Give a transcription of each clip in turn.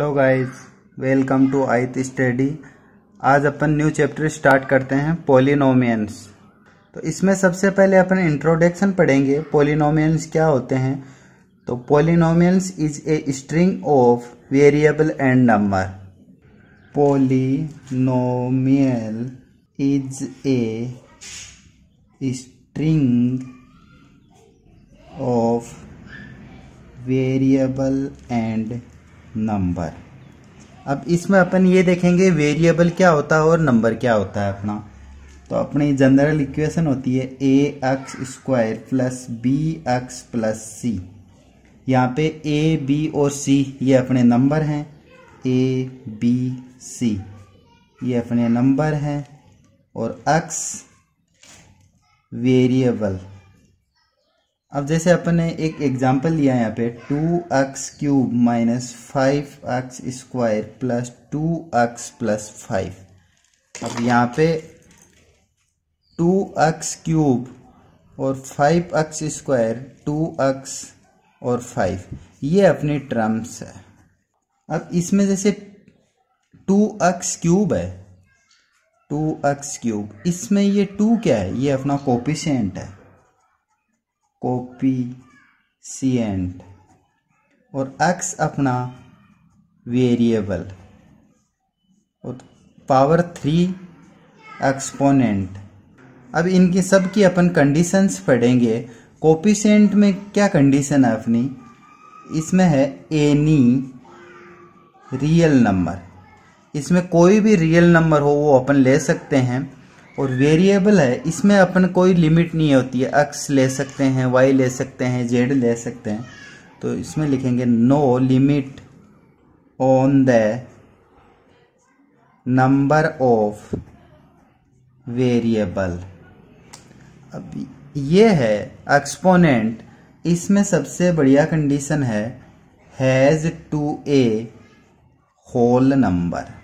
Hello guys welcome to आइथ study आज अपन न्यू चैप्टर स्टार्ट करते हैं पोलिनोमियंस तो इसमें सबसे पहले अपन इंट्रोडक्शन पढ़ेंगे पोलिनोमियंस क्या होते हैं तो polynomials is a string of variable and number polynomial is a string of variable and number अब इसमें अपन ये देखेंगे वेरिएबल क्या होता है और नंबर क्या होता है अपना तो अपनी जनरल इक्वेशन होती है a x square plus b x plus c यहाँ पे ए बी और सी ये अपने नंबर हैं ए बी सी ये अपने नंबर हैं और एक्स वेरिएबल अब जैसे अपन ने एक एग्जाम्पल लिया यहाँ पे two x cube minus five x square plus two x plus five अब यहाँ पे टू एक्स क्यूब और five x square two x और फाइव ये अपने टर्म्स है अब इसमें जैसे टू एक्स क्यूब है टू एक्स क्यूब इसमें ये टू क्या है ये अपना कोपिशेंट है कोपीसीएंट और एक्स अपना वेरिएबल और पावर थ्री एक्सपोनेंट अब इनकी सबकी अपन कंडीशंस पढ़ेंगे कोपिशेंट में क्या कंडीशन है अपनी इसमें है एनी रियल नंबर इसमें कोई भी रियल नंबर हो वो अपन ले सकते हैं और वेरिएबल है इसमें अपन कोई लिमिट नहीं होती है एक्स ले सकते हैं वाई ले सकते हैं जेड ले सकते हैं तो इसमें लिखेंगे no limit on the number of variable अब ये है एक्सपोनेंट इसमें सबसे बढ़िया कंडीशन है has to a whole number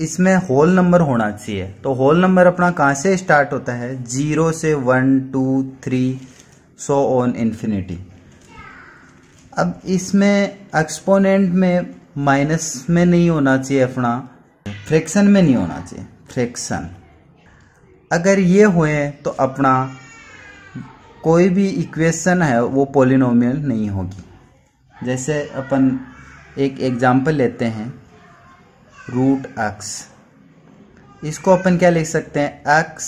इसमें होल नंबर होना चाहिए तो होल नंबर अपना कहाँ से स्टार्ट होता है जीरो से one two three so on infinity अब इसमें एक्सपोनेंट में माइनस में नहीं होना चाहिए अपना फ्रैक्शन में नहीं होना चाहिए फ्रैक्शन अगर ये हुए तो अपना कोई भी इक्वेशन है वो पोलिनोमियल नहीं होगी जैसे अपन एक एग्जाम्पल लेते हैं रूट एक्स इसको अपन क्या लिख सकते हैं एक्स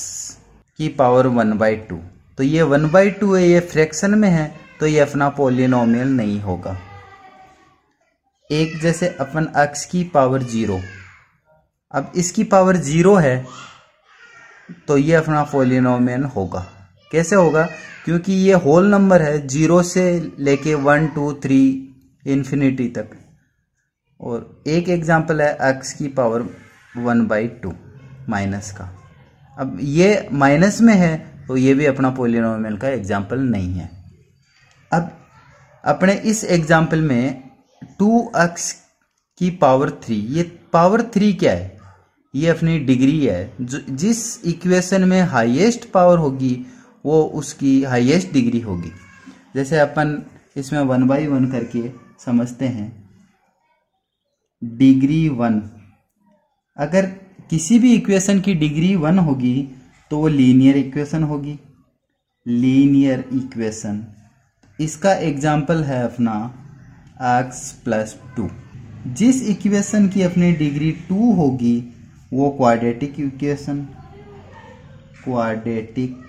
की पावर वन बाई टू तो ये वन बाई टू है ये फ्रैक्शन में है तो ये अपना पोलिनोमियल नहीं होगा एक जैसे अपन एक्स की पावर जीरो अब इसकी पावर जीरो है तो ये अपना पोलिनोमियल होगा कैसे होगा क्योंकि ये होल नंबर है जीरो से लेके वन टू थ्री इन्फिनिटी तक और एक एग्जाम्पल है एक्स की power one by two minus का अब ये माइनस में है तो ये भी अपना पोलिनोमियल का एग्जाम्पल नहीं है अब अपने इस एग्जाम्पल में टू एक्स की पावर थ्री ये पावर थ्री क्या है ये अपनी डिग्री है जिस इक्वेशन में हाईएस्ट पावर होगी वो उसकी हाईएस्ट डिग्री होगी जैसे अपन इसमें वन बाई वन करके समझते हैं डिग्री वन अगर किसी भी इक्वेशन की डिग्री वन होगी तो वो लीनियर इक्वेशन होगी लीनियर इक्वेशन इसका एग्जाम्पल है अपना एक्स प्लस टू जिस इक्वेशन की अपनी डिग्री टू होगी वो क्वाड्रेटिक इक्वेशन क्वाड्रेटिक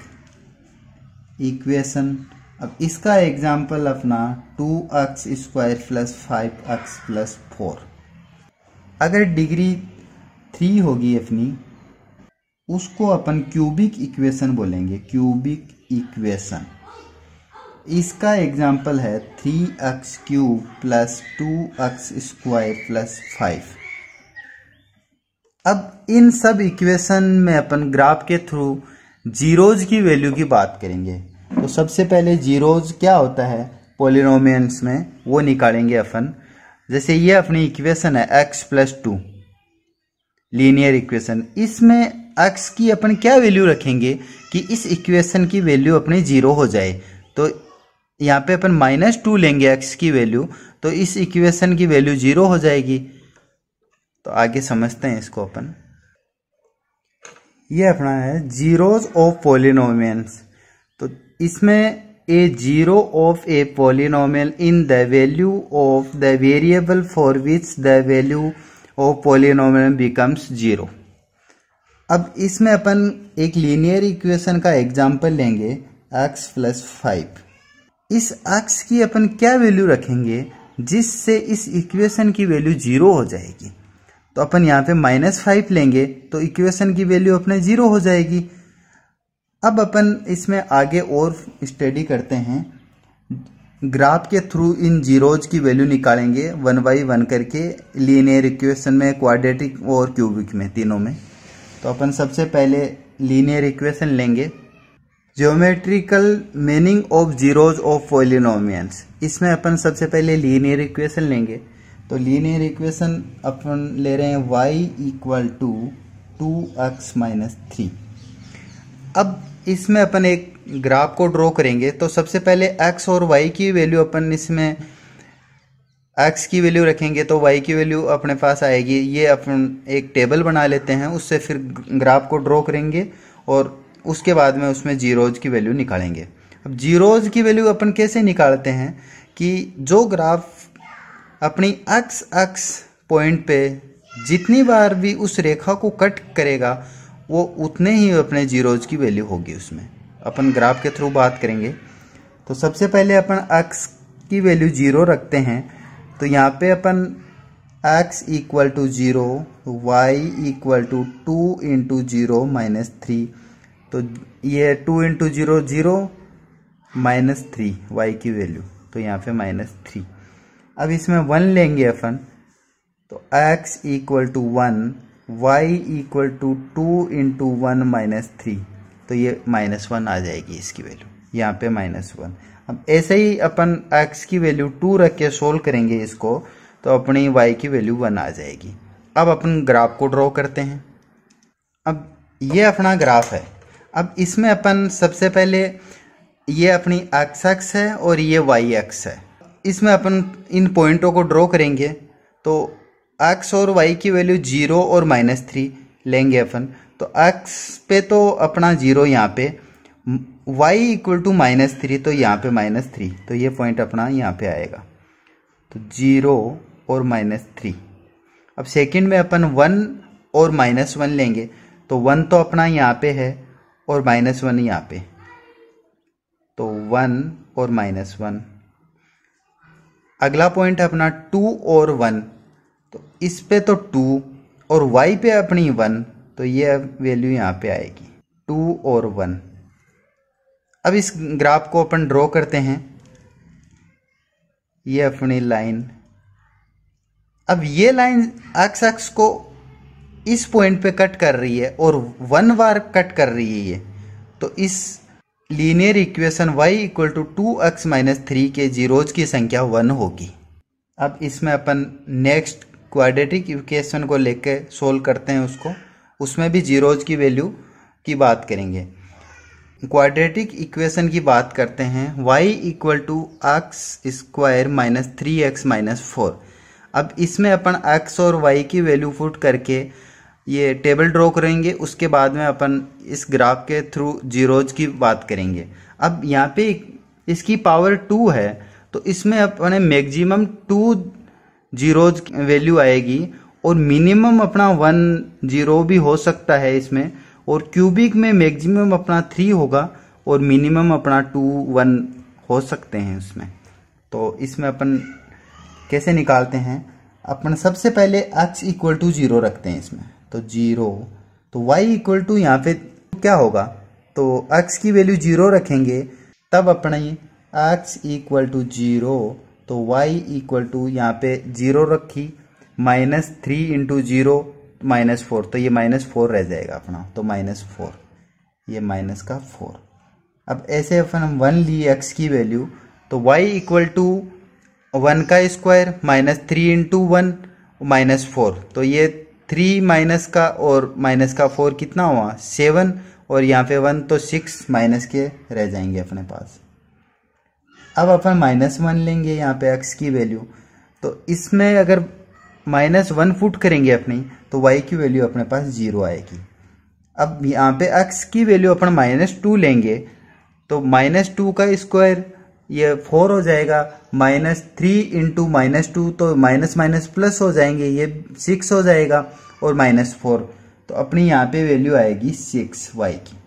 इक्वेशन अब इसका एग्जाम्पल अपना two x square plus five x plus four अगर डिग्री थ्री होगी अपनी उसको अपन क्यूबिक इक्वेशन बोलेंगे क्यूबिक इक्वेशन इसका एग्जाम्पल है three x cube plus two x square plus five अब इन सब इक्वेशन में अपन ग्राफ के थ्रू जीरोज की वैल्यू की बात करेंगे तो सबसे पहले जीरोज क्या होता है पोलिनोम में वो निकालेंगे अपन जैसे ये अपनी इक्वेशन है x plus two linear equation इसमें एक्स की अपन क्या वैल्यू रखेंगे कि इस इक्वेशन की वैल्यू अपनी जीरो हो जाए तो यहाँ पे अपन माइनस टू लेंगे एक्स की वैल्यू तो इस इक्वेशन की वैल्यू जीरो हो जाएगी तो आगे समझते हैं इसको अपन ये अपना है जीरोज ऑफ पोलिनोम तो इसमें a zero of a polynomial in the value of the variable for which the value of polynomial becomes zero अब इसमें अपन एक लीनियर इक्वेशन का एग्जाम्पल लेंगे एक्स प्लस फाइव इस एक्स की अपन क्या वैल्यू रखेंगे जिससे इस इक्वेशन की वैल्यू जीरो हो जाएगी तो अपन यहाँ पे माइनस फाइव लेंगे तो इक्वेशन की वैल्यू अपने जीरो हो जाएगी अब अपन इसमें आगे और स्टडी करते हैं ग्राफ के थ्रू इन जीरोज की वैल्यू निकालेंगे वन बाई वन करके लीनियर इक्वेशन में क्वाड्रेटिक और क्यूबिक में तीनों में तो अपन सबसे पहले लीनियर इक्वेशन लेंगे geometrical meaning of zeros of polynomials इसमें अपन सबसे पहले लीनियर इक्वेशन लेंगे तो लीनियर इक्वेशन अपन ले रहे हैं y equal to two x minus three अब इसमें अपन एक ग्राफ को ड्रॉ करेंगे तो सबसे पहले एक्स और वाई की वैल्यू अपन इसमें एक्स की वैल्यू रखेंगे तो वाई की वैल्यू अपने पास आएगी ये अपन एक टेबल बना लेते हैं उससे फिर ग्राफ को ड्रॉ करेंगे और उसके बाद में उसमें जीरोज की वैल्यू निकालेंगे अब जीरोज की वैल्यू अपन कैसे निकालते हैं कि जो ग्राफ अपनी एक्स एक्स पॉइंट पे जितनी बार भी उस रेखा को कट करेगा वो उतने ही अपने जीरोज की वैल्यू होगी उसमें अपन ग्राफ के थ्रू बात करेंगे तो सबसे पहले अपन एक्स की वैल्यू जीरो रखते हैं तो यहाँ पे अपन x equal to zero y equal to two into zero minus three तो ये two into zero zero minus three y की वैल्यू तो यहाँ पे माइनस थ्री अब इसमें वन लेंगे अपन तो x equal to one y equal to two into one minus three तो ये माइनस वन आ जाएगी इसकी वैल्यू यहाँ पे माइनस वन अब ऐसे ही अपन x की वैल्यू टू रख के सोल्व करेंगे इसको तो अपनी y की वैल्यू वन आ जाएगी अब अपन ग्राफ को ड्रॉ करते हैं अब ये अपना ग्राफ है अब इसमें अपन सबसे पहले ये अपनी एक्स एक्स है और ये वाई एक्स है इसमें अपन इन पॉइंटों को ड्रॉ करेंगे तो एक्स और वाई की वैल्यू जीरो और माइनस थ्री लेंगे अपन तो एक्स पे तो अपना जीरो यहाँ पे y equal to minus three तो यहाँ पे माइनस थ्री तो ये पॉइंट अपना यहाँ पे आएगा तो जीरो और माइनस थ्री अब सेकंड में अपन वन और माइनस वन लेंगे तो वन तो अपना यहाँ पे है और माइनस वन यहाँ पे तो वन और माइनस वन अगला पॉइंट है अपना टू और वन तो इस पे तो टू और वाई पे अपनी वन तो ये वैल्यू यहाँ पे आएगी टू और वन अब इस ग्राफ को अपन ड्रॉ करते हैं ये अपनी लाइन अब ये लाइन एक्स एक्स को इस पॉइंट पे कट कर रही है और वन बार कट कर रही है ये तो इस linear equation y equal to two x minus three के जीरोज की संख्या वन होगी अब इसमें अपन नेक्स्ट क्वाड्रेटिक इक्वेशन को लेके सोल्व करते हैं उसको उसमें भी जीरोज की वैल्यू की बात करेंगे क्वाड्रेटिक इक्वेशन की बात करते हैं y equal to x square minus three x minus four अब इसमें अपन x और y की वैल्यू फुट करके ये टेबल ड्रॉ करेंगे उसके बाद में अपन इस ग्राफ के थ्रू जीरोज की बात करेंगे अब यहाँ पे इसकी पावर टू है तो इसमें अपने मैक्सिमम टू जीरोज वैल्यू आएगी और मिनिमम अपना वन जीरो भी हो सकता है इसमें और क्यूबिक में मैक्सिमम अपना थ्री होगा और मिनिमम अपना टू वन हो सकते हैं उसमें तो इसमें अपन कैसे निकालते हैं अपन सबसे पहले x इक्वल टू जीरो रखते हैं इसमें तो जीरो तो y इक्वल टू यहाँ पे क्या होगा तो x की वैल्यू जीरो रखेंगे तब अपने एक्स इक्वल टू जीरो तो y इक्वल टू यहाँ पे जीरो रखी minus three into zero minus four तो ये माइनस फोर रह जाएगा अपना तो माइनस फोर ये माइनस का फोर अब ऐसे अपन हम वन लिए एक्स की वैल्यू तो y इक्वल टू वन का square minus three into one minus four तो ये थ्री माइनस का और माइनस का फोर कितना हुआ सेवन और यहाँ पे वन तो सिक्स माइनस के रह जाएंगे अपने पास अब अपन माइनस वन लेंगे यहाँ पे एक्स की वैल्यू तो इसमें अगर माइनस वन फुट करेंगे अपनी तो वाई की वैल्यू अपने पास जीरो आएगी अब यहाँ पे एक्स की वैल्यू अपन माइनस टू लेंगे तो माइनस टू का स्क्वायर ये फोर हो जाएगा minus three into minus two तो माइनस माइनस प्लस हो जाएंगे ये सिक्स हो जाएगा और माइनस फोर तो अपनी यहाँ पे वैल्यू आएगी सिक्स वाई की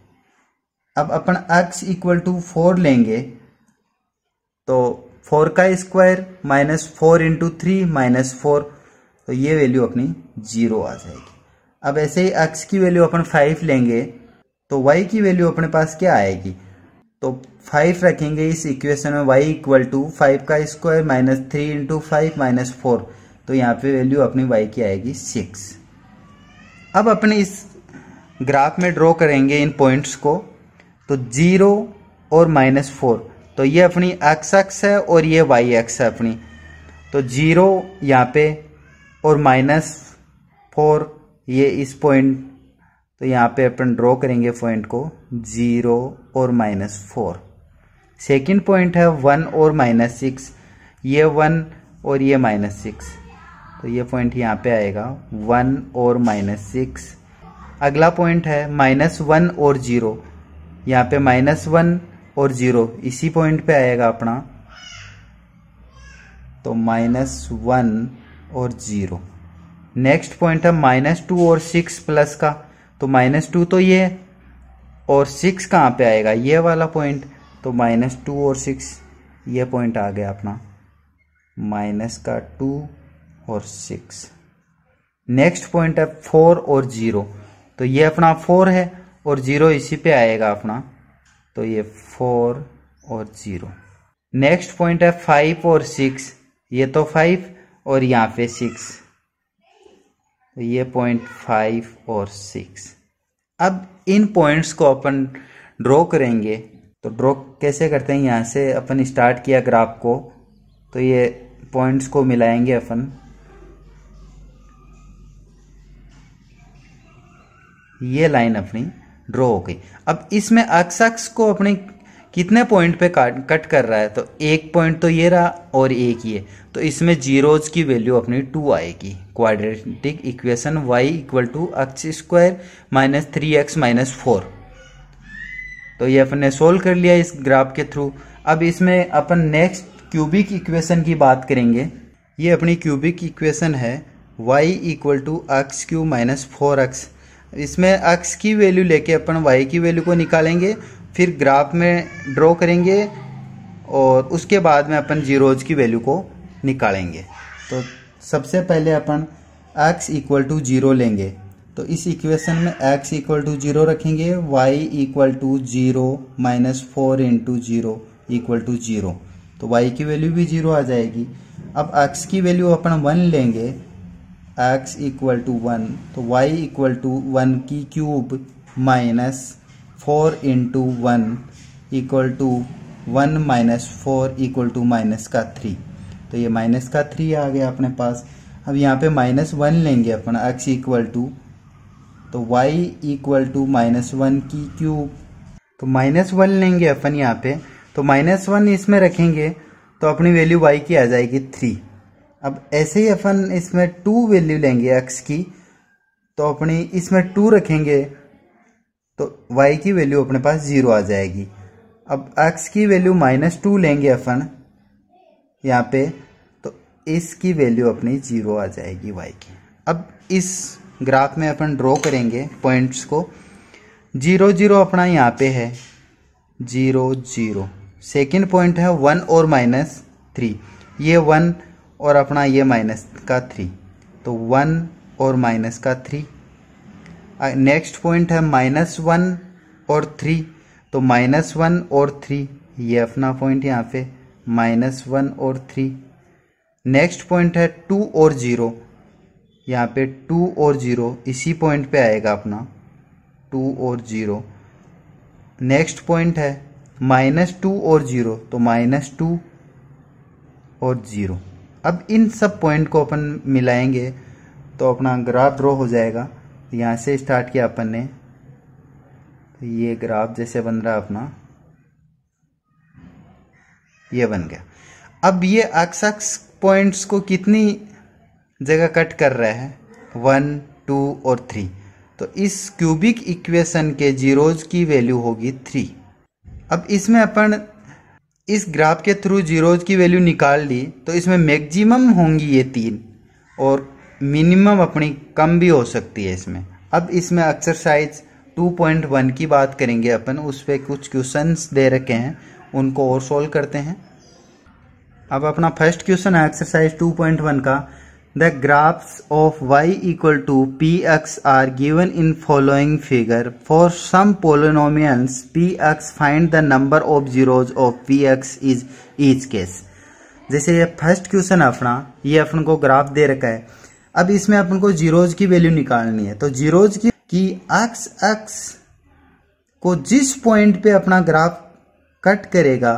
अब अपन एक्स इक्वल टू फोर लेंगे तो फोर का square minus four into three minus four तो ये वैल्यू अपनी जीरो आ जाएगी अब ऐसे ही एक्स की वैल्यू अपन फाइव लेंगे तो वाई की वैल्यू अपने पास क्या आएगी तो फाइव रखेंगे इस इक्वेशन में वाई इक्वल टू फाइव का square minus three into five minus four तो यहाँ पे वैल्यू अपनी वाई की आएगी सिक्स अब अपने इस ग्राफ में ड्रॉ करेंगे इन पॉइंट्स को तो जीरो और माइनस फोर तो ये अपनी एक्स एक्स है और ये वाई एक्स है अपनी तो जीरो यहाँ पे और माइनस फोर ये इस पॉइंट तो यहाँ पे अपन ड्रॉ करेंगे पॉइंट को जीरो और माइनस फोर सेकेंड पॉइंट है वन और माइनस सिक्स ये वन और ये माइनस सिक्स तो ये पॉइंट यहाँ पे आएगा वन और माइनस सिक्स अगला पॉइंट है माइनस वन और जीरो यहाँ पे माइनस वन और जीरो इसी पॉइंट पे आएगा अपना तो माइनस वन और जीरो नेक्स्ट पॉइंट है माइनस टू और सिक्स प्लस का तो माइनस टू तो ये और सिक्स कहाँ पे आएगा ये वाला पॉइंट तो माइनस टू और सिक्स ये पॉइंट आ गया अपना माइनस का टू और सिक्स नेक्स्ट पॉइंट है फोर और जीरो तो ये अपना फोर है और जीरो इसी पे आएगा अपना तो ये फोर और ज़ीरो नेक्स्ट पॉइंट है फाइव और सिक्स ये तो फाइव और यहाँ पे सिक्स तो ये पॉइंट फाइव और सिक्स अब इन पॉइंट्स को अपन ड्रॉ करेंगे तो ड्रॉ कैसे करते हैं यहाँ से अपन स्टार्ट किया ग्राफ को तो ये पॉइंट्स को मिलाएंगे अपन ये लाइन अपनी ड्रॉ हो गई अब इसमें अक्स अक्स को अपने कितने पॉइंट पे काट कट कर रहा है तो एक पॉइंट तो ये रहा और एक ये तो इसमें जीरोज की वैल्यू अपनी टू आएगी quadratic equation y equal to x square minus three x minus four तो ये अपने सोल्व कर लिया इस ग्राफ के थ्रू अब इसमें अपन नेक्स्ट क्यूबिक इक्वेशन की बात करेंगे ये अपनी क्यूबिक इक्वेशन है y equal to x cube minus four x इसमें एक्स की वैल्यू लेके अपन वाई की वैल्यू को निकालेंगे फिर ग्राफ में ड्रॉ करेंगे और उसके बाद में अपन जीरोज की वैल्यू को निकालेंगे तो सबसे पहले अपन एक्स इक्वल टू जीरो लेंगे तो इस इक्वेशन में एक्स इक्वल टू जीरो रखेंगे y equal to zero minus four into zero equal to zero तो वाई की वैल्यू भी जीरो आ जाएगी अब एक्स की वैल्यू अपन वन लेंगे एक्स इक्वल टू वन तो वाई इक्वल टू वन की cube minus four into one equal to one minus four equal to minus का थ्री तो ये माइनस का थ्री आ गया अपने पास अब यहाँ पे माइनस वन लेंगे अपन एक्स इक्वल टू तो y equal to minus one की क्यूब तो माइनस वन लेंगे अपन यहाँ पे तो माइनस वन इसमें रखेंगे तो अपनी वैल्यू वाई की आ जाएगी थ्री अब ऐसे ही अपन इसमें टू वैल्यू लेंगे एक्स की तो अपनी इसमें टू रखेंगे तो वाई की वैल्यू अपने पास ज़ीरो आ जाएगी अब एक्स की वैल्यू माइनस टू लेंगे अपन यहाँ पे तो इसकी वैल्यू अपनी ज़ीरो आ जाएगी वाई की अब इस ग्राफ में अपन ड्रॉ करेंगे पॉइंट्स को जीरो जीरो अपना यहाँ पे है जीरो जीरो सेकेंड पॉइंट है वन और माइनस थ्री ये वन और अपना ये माइनस का थ्री तो वन और माइनस का थ्री नेक्स्ट पॉइंट है माइनस वन और थ्री तो माइनस वन और थ्री ये अपना पॉइंट यहाँ पे माइनस वन और थ्री नेक्स्ट पॉइंट है टू और ज़ीरो यहाँ पे टू और ज़ीरो इसी पॉइंट पे आएगा अपना टू और ज़ीरो नेक्स्ट पॉइंट है माइनस टू और ज़ीरो तो माइनस टू और ज़ीरो अब इन सब पॉइंट को अपन मिलाएंगे तो अपना ग्राफ ड्रॉ हो जाएगा यहाँ से स्टार्ट किया अपन ने तो ये ग्राफ जैसे बन रहा अपना ये बन गया अब ये अक्सक्स पॉइंट्स को कितनी जगह कट कर रहा है वन टू और थ्री तो इस क्यूबिक इक्वेशन के जीरोज की वैल्यू होगी थ्री अब इसमें अपन इस ग्राफ के थ्रू जीरोज की वैल्यू निकाल ली तो इसमें मैक्सिमम होंगी ये तीन और मिनिमम अपनी कम भी हो सकती है इसमें अब इसमें एक्सरसाइज 2.1 की बात करेंगे अपन उस पर कुछ क्वेश्चंस दे रखे हैं उनको और सोल्व करते हैं अब अपना फर्स्ट क्वेश्चन है एक्सरसाइज 2.1 का The graphs of y equal to px are given in following figure. For some polynomials px find the number of zeros of px is each case. जैसे ये फर्स्ट क्वेश्चन अपना ये अपन को graph दे रखा है अब इसमें अपन को जीरोज की वैल्यू निकालनी है तो जीरोज की कि एक्स एक्स को जिस पॉइंट पे अपना ग्राफ कट करेगा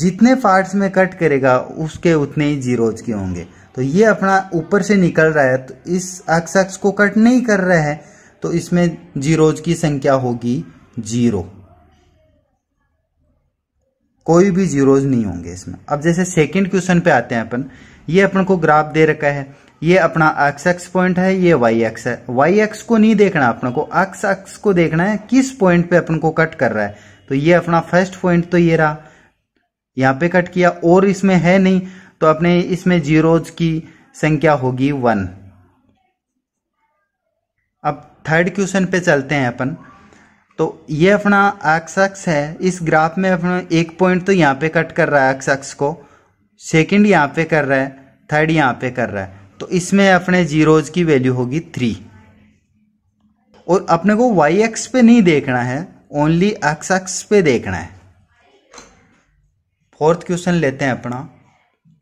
जितने पार्ट्स में कट करेगा उसके उतने ही जीरोज के होंगे तो ये अपना ऊपर से निकल रहा है तो इस अक्स अक्स को कट नहीं कर रहा है तो इसमें जीरोज की संख्या होगी जीरो कोई भी जीरोज नहीं होंगे इसमें अब जैसे सेकंड क्वेश्चन पे आते हैं अपन ये अपन को ग्राफ दे रखा है ये अपना एक्स एक्स पॉइंट है ये वाई एक्स है वाई एक्स को नहीं देखना अपन को एक्स एक्स को देखना है किस पॉइंट पे अपन को कट कर रहा है तो ये अपना फर्स्ट पॉइंट तो ये रहा यहाँ पे कट किया और इसमें है नहीं तो अपने इसमें जीरोज की संख्या होगी वन अब थर्ड क्वेश्चन पे चलते हैं अपन तो ये अपना एक्स एक्स है इस ग्राफ में अपना एक पॉइंट तो यहाँ पे कट कर रहा है एक्स एक्स को सेकंड यहाँ पे कर रहा है थर्ड यहाँ पे कर रहा है तो इसमें अपने जीरोज की वैल्यू होगी थ्री और अपने को वाई एक्स पे नहीं देखना है ओनली एक्स एक्स पे देखना है फोर्थ क्वेश्चन लेते हैं अपना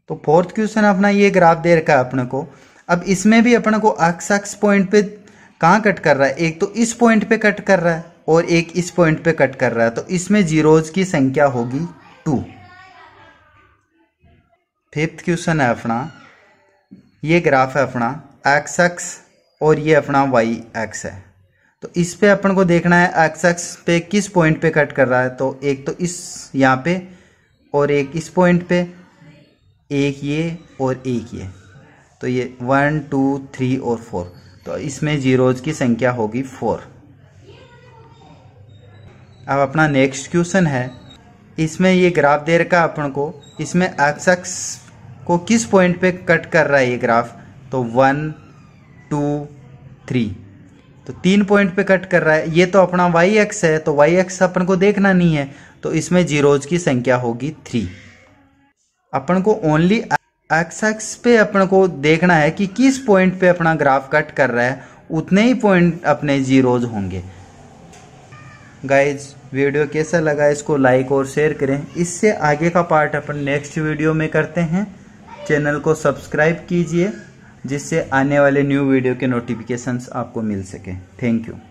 तो फोर्थ क्वेश्चन अपना ये ग्राफ दे रखा है अपने को अब इसमें भी अपने को अक्स अक्स पॉइंट पे कहाँ कट कर रहा है एक तो इस पॉइंट पे कट कर रहा है और एक इस पॉइंट पे कट कर रहा है तो इसमें जीरोज की संख्या होगी टू फिफ्थ क्वेश्चन है अपना ये ग्राफ है अपना एक्स एक्स और ये अपना वाई एक्स है तो इस पे अपन को देखना है एक्स एक्स पे किस पॉइंट पे कट कर रहा है तो एक तो इस यहाँ पे और एक इस पॉइंट पे एक ये और एक ये तो ये वन टू थ्री और फोर तो इसमें जीरोज की संख्या होगी फोर अब अपना नेक्स्ट क्वेश्चन है इसमें ये ग्राफ दे रखा अपन को इसमें एक्स एक्स को किस पॉइंट पे कट कर रहा है ये ग्राफ तो वन टू थ्री तो तीन पॉइंट पे कट कर रहा है ये तो अपना वाई एक्स है तो वाई एक्स अपन को देखना नहीं है तो इसमें जीरोज की संख्या होगी थ्री अपन को ओनली एक्स एक्स पे अपन को देखना है कि किस पॉइंट पे अपना ग्राफ कट कर रहा है उतने ही पॉइंट अपने जीरोज होंगे गाइज वीडियो कैसा लगा इसको लाइक और शेयर करें इससे आगे का पार्ट अपन नेक्स्ट वीडियो में करते हैं चैनल को सब्सक्राइब कीजिए जिससे आने वाले न्यू वीडियो के नोटिफिकेशंस आपको मिल सके थैंक यू